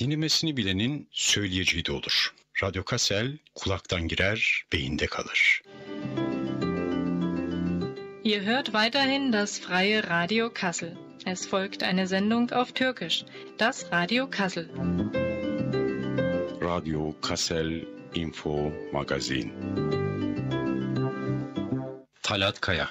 dinlemesini bilenin söyleyeceği de olur. Radyo Kasel kulaktan girer, beyinde kalır. Ihr hört weiterhin das freie Radio Kassel. Es folgt eine Sendung auf Türkisch, das Radio Kassel. Radio Kassel Info Magazin. Talat Kaya.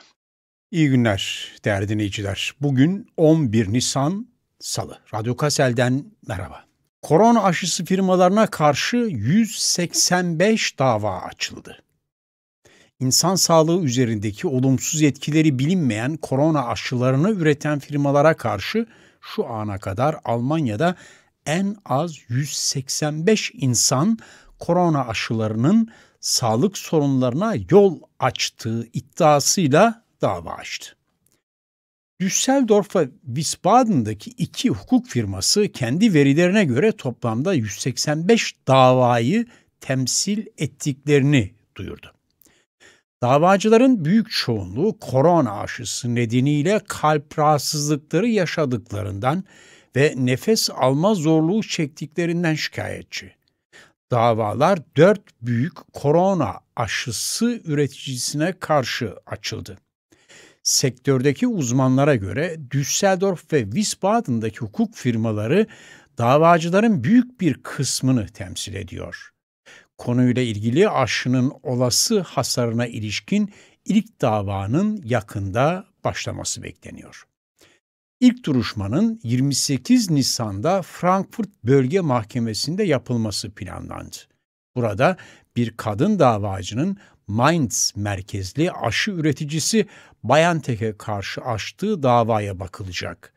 İyi günler değerli dinleyiciler. Bugün 11 Nisan Salı. Radyo Kasel'den merhaba korona aşısı firmalarına karşı 185 dava açıldı. İnsan sağlığı üzerindeki olumsuz etkileri bilinmeyen korona aşılarını üreten firmalara karşı şu ana kadar Almanya'da en az 185 insan korona aşılarının sağlık sorunlarına yol açtığı iddiasıyla dava açtı. Düsseldorf ve Wiesbaden'daki iki hukuk firması kendi verilerine göre toplamda 185 davayı temsil ettiklerini duyurdu. Davacıların büyük çoğunluğu korona aşısı nedeniyle kalp rahatsızlıkları yaşadıklarından ve nefes alma zorluğu çektiklerinden şikayetçi. Davalar dört büyük korona aşısı üreticisine karşı açıldı sektördeki uzmanlara göre Düsseldorf ve Wiesbaden'daki hukuk firmaları davacıların büyük bir kısmını temsil ediyor. Konuyla ilgili aşının olası hasarına ilişkin ilk davanın yakında başlaması bekleniyor. İlk duruşmanın 28 Nisan'da Frankfurt Bölge Mahkemesi'nde yapılması planlandı. Burada bir kadın davacının Mainz merkezli aşı üreticisi Bayantek'e karşı açtığı davaya bakılacak.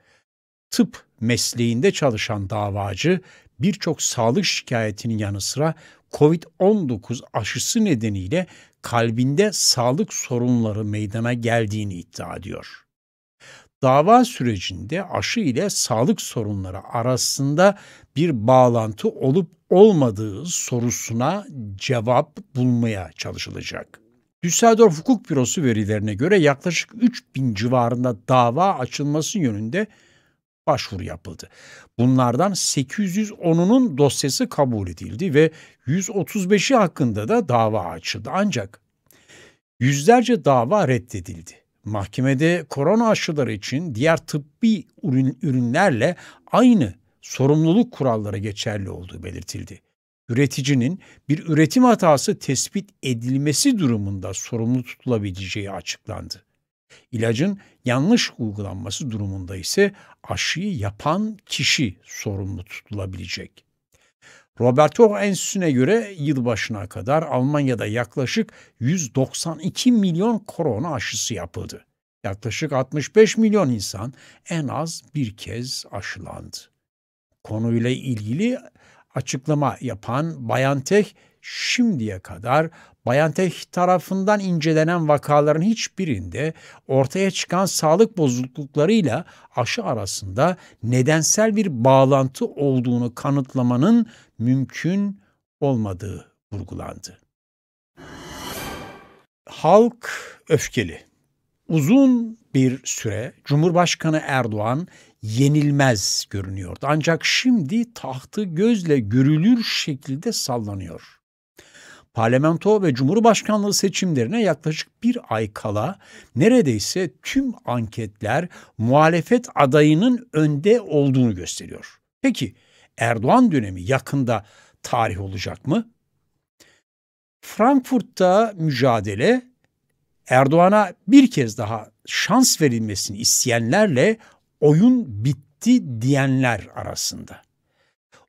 Tıp mesleğinde çalışan davacı birçok sağlık şikayetinin yanı sıra COVID-19 aşısı nedeniyle kalbinde sağlık sorunları meydana geldiğini iddia ediyor dava sürecinde aşı ile sağlık sorunları arasında bir bağlantı olup olmadığı sorusuna cevap bulmaya çalışılacak. Düsseldorf Hukuk Bürosu verilerine göre yaklaşık 3000 civarında dava açılması yönünde başvuru yapıldı. Bunlardan 810'unun dosyası kabul edildi ve 135'i hakkında da dava açıldı. Ancak yüzlerce dava reddedildi. Mahkemede korona aşıları için diğer tıbbi ürün, ürünlerle aynı sorumluluk kuralları geçerli olduğu belirtildi. Üreticinin bir üretim hatası tespit edilmesi durumunda sorumlu tutulabileceği açıklandı. İlacın yanlış uygulanması durumunda ise aşıyı yapan kişi sorumlu tutulabilecek. Robert Koch Enstitüsü'ne göre yılbaşına kadar Almanya'da yaklaşık 192 milyon korona aşısı yapıldı. Yaklaşık 65 milyon insan en az bir kez aşılandı. Konuyla ilgili açıklama yapan Bayantek şimdiye kadar Bayantek tarafından incelenen vakaların hiçbirinde ortaya çıkan sağlık bozukluklarıyla aşı arasında nedensel bir bağlantı olduğunu kanıtlamanın mümkün olmadığı vurgulandı. Halk öfkeli. Uzun bir süre Cumhurbaşkanı Erdoğan yenilmez görünüyordu. Ancak şimdi tahtı gözle görülür şekilde sallanıyor parlamento ve cumhurbaşkanlığı seçimlerine yaklaşık bir ay kala neredeyse tüm anketler muhalefet adayının önde olduğunu gösteriyor. Peki Erdoğan dönemi yakında tarih olacak mı? Frankfurt'ta mücadele Erdoğan'a bir kez daha şans verilmesini isteyenlerle oyun bitti diyenler arasında.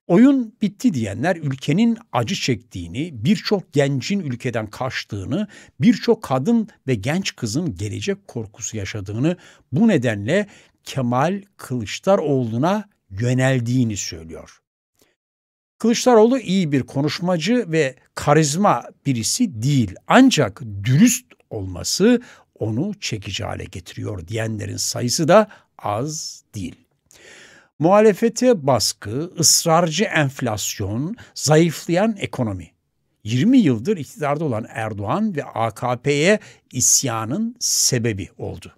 Oyun bitti diyenler ülkenin acı çektiğini, birçok gencin ülkeden kaçtığını, birçok kadın ve genç kızın gelecek korkusu yaşadığını, bu nedenle Kemal Kılıçdaroğlu'na yöneldiğini söylüyor. Kılıçdaroğlu iyi bir konuşmacı ve karizma birisi değil ancak dürüst olması onu çekici hale getiriyor diyenlerin sayısı da az değil. Muhalefete baskı, ısrarcı enflasyon, zayıflayan ekonomi. 20 yıldır iktidarda olan Erdoğan ve AKP'ye isyanın sebebi oldu.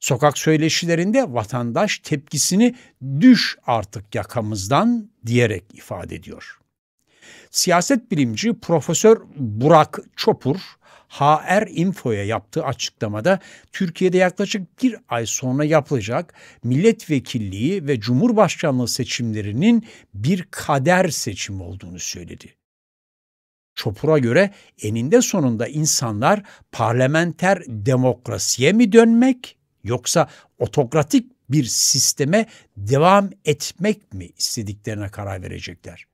Sokak söyleşilerinde vatandaş tepkisini düş artık yakamızdan diyerek ifade ediyor. Siyaset bilimci Profesör Burak Çopur HR Info'ya yaptığı açıklamada Türkiye'de yaklaşık bir ay sonra yapılacak milletvekilliği ve cumhurbaşkanlığı seçimlerinin bir kader seçimi olduğunu söyledi. Çopur'a göre eninde sonunda insanlar parlamenter demokrasiye mi dönmek yoksa otokratik bir sisteme devam etmek mi istediklerine karar verecekler.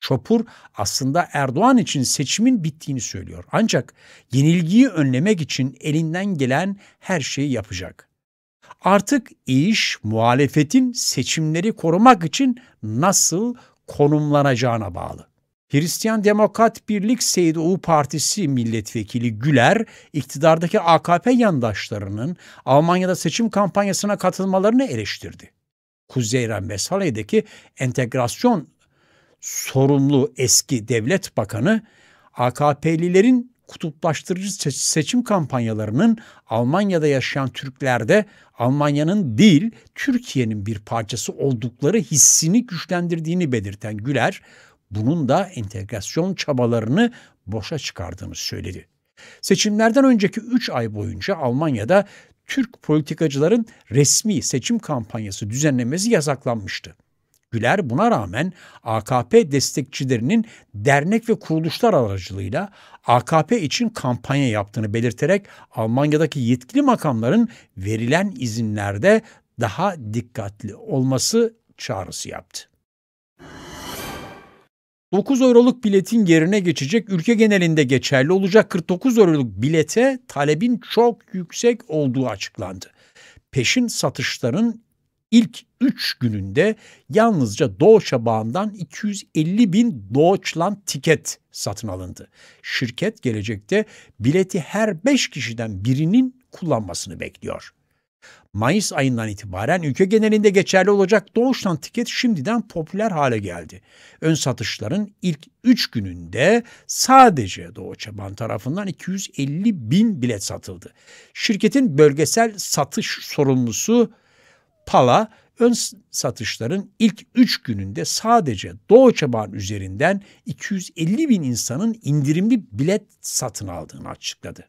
Çopur aslında Erdoğan için seçimin bittiğini söylüyor. Ancak yenilgiyi önlemek için elinden gelen her şeyi yapacak. Artık iş muhalefetin seçimleri korumak için nasıl konumlanacağına bağlı. Hristiyan Demokrat Birlik Seydoğu Partisi milletvekili Güler, iktidardaki AKP yandaşlarının Almanya'da seçim kampanyasına katılmalarını eleştirdi. Kuzey Renvesfalya'daki entegrasyon sorumlu eski devlet bakanı AKP'lilerin kutuplaştırıcı seçim kampanyalarının Almanya'da yaşayan Türklerde Almanya'nın değil Türkiye'nin bir parçası oldukları hissini güçlendirdiğini belirten Güler, bunun da entegrasyon çabalarını boşa çıkardığını söyledi. Seçimlerden önceki 3 ay boyunca Almanya'da Türk politikacıların resmi seçim kampanyası düzenlemesi yasaklanmıştı. Güler buna rağmen AKP destekçilerinin dernek ve kuruluşlar aracılığıyla AKP için kampanya yaptığını belirterek Almanya'daki yetkili makamların verilen izinlerde daha dikkatli olması çağrısı yaptı. 9 euroluk biletin yerine geçecek ülke genelinde geçerli olacak 49 euroluk bilete talebin çok yüksek olduğu açıklandı. Peşin satışların ilk 3 gününde yalnızca Doğu Şabağı'ndan 250 bin Doğuçlan tiket satın alındı. Şirket gelecekte bileti her 5 kişiden birinin kullanmasını bekliyor. Mayıs ayından itibaren ülke genelinde geçerli olacak doğuştan tiket şimdiden popüler hale geldi. Ön satışların ilk 3 gününde sadece Doğu Çaban tarafından 250 bin bilet satıldı. Şirketin bölgesel satış sorumlusu Pala ön satışların ilk 3 gününde sadece Doğu Çaban üzerinden 250 bin insanın indirimli bilet satın aldığını açıkladı.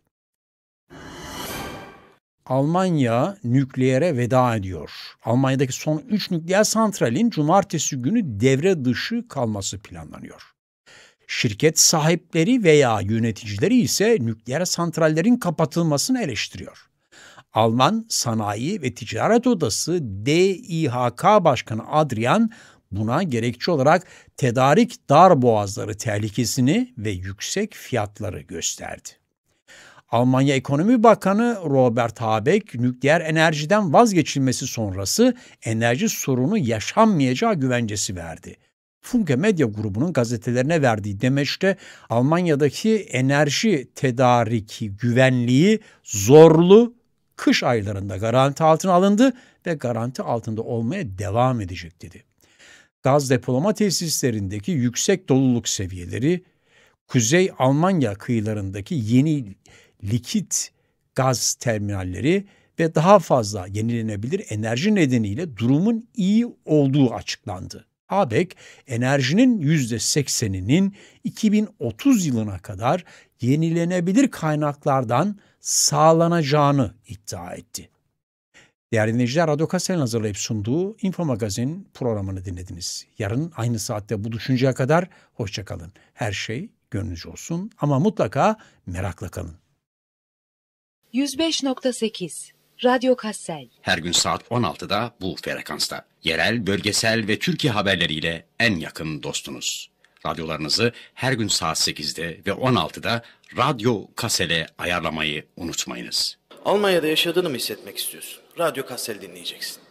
Almanya nükleere veda ediyor. Almanya'daki son 3 nükleer santralin cumartesi günü devre dışı kalması planlanıyor. Şirket sahipleri veya yöneticileri ise nükleer santrallerin kapatılmasını eleştiriyor. Alman Sanayi ve Ticaret Odası DİHK Başkanı Adrian buna gerekçe olarak tedarik dar boğazları tehlikesini ve yüksek fiyatları gösterdi. Almanya Ekonomi Bakanı Robert Habeck nükleer enerjiden vazgeçilmesi sonrası enerji sorunu yaşanmayacağı güvencesi verdi. Funke Medya grubunun gazetelerine verdiği demeçte Almanya'daki enerji tedariki güvenliği zorlu kış aylarında garanti altına alındı ve garanti altında olmaya devam edecek dedi. Gaz depolama tesislerindeki yüksek doluluk seviyeleri, Kuzey Almanya kıyılarındaki yeni likit gaz terminalleri ve daha fazla yenilenebilir enerji nedeniyle durumun iyi olduğu açıklandı. ABEK enerjinin %80'inin 2030 yılına kadar yenilenebilir kaynaklardan sağlanacağını iddia etti. Değerli dinleyiciler, Radyo Kastel'in hazırlayıp sunduğu Info Magazin programını dinlediniz. Yarın aynı saatte buluşuncaya kadar hoşçakalın. Her şey gönlünüzce olsun ama mutlaka merakla kalın. 105.8 Radyo Kassel. Her gün saat 16'da bu frekansta. Yerel, bölgesel ve Türkiye haberleriyle en yakın dostunuz. Radyolarınızı her gün saat 8'de ve 16'da Radyo Kasel'e ayarlamayı unutmayınız. Almanya'da yaşadığını mı hissetmek istiyorsun? Radyo kasel dinleyeceksin.